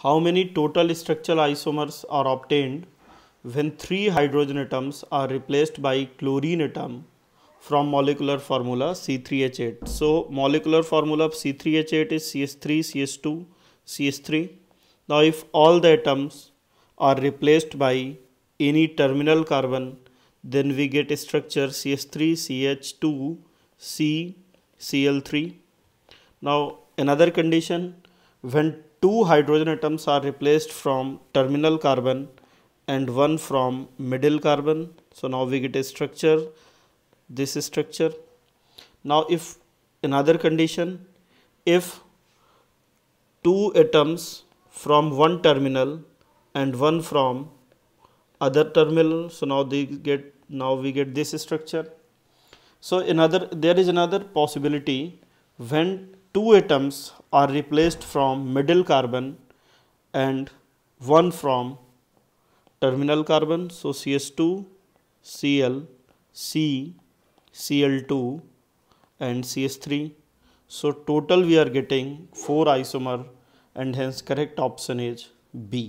How many total structural isomers are obtained when three hydrogen atoms are replaced by chlorine atom from molecular formula C3H8. So molecular formula of C3H8 is CH3, CH2, CH3. Now if all the atoms are replaced by any terminal carbon, then we get a structure CH3, CH2, C, Cl3. Now another condition, when two hydrogen atoms are replaced from terminal carbon and one from middle carbon. So now we get a structure, this structure. Now if another condition, if two atoms from one terminal and one from other terminal, so now they get now we get this structure. So another there is another possibility when two atoms are replaced from middle carbon and one from terminal carbon. So, CS2, Cl, C, Cl2 and CS3. So, total we are getting 4 isomer and hence correct option is B.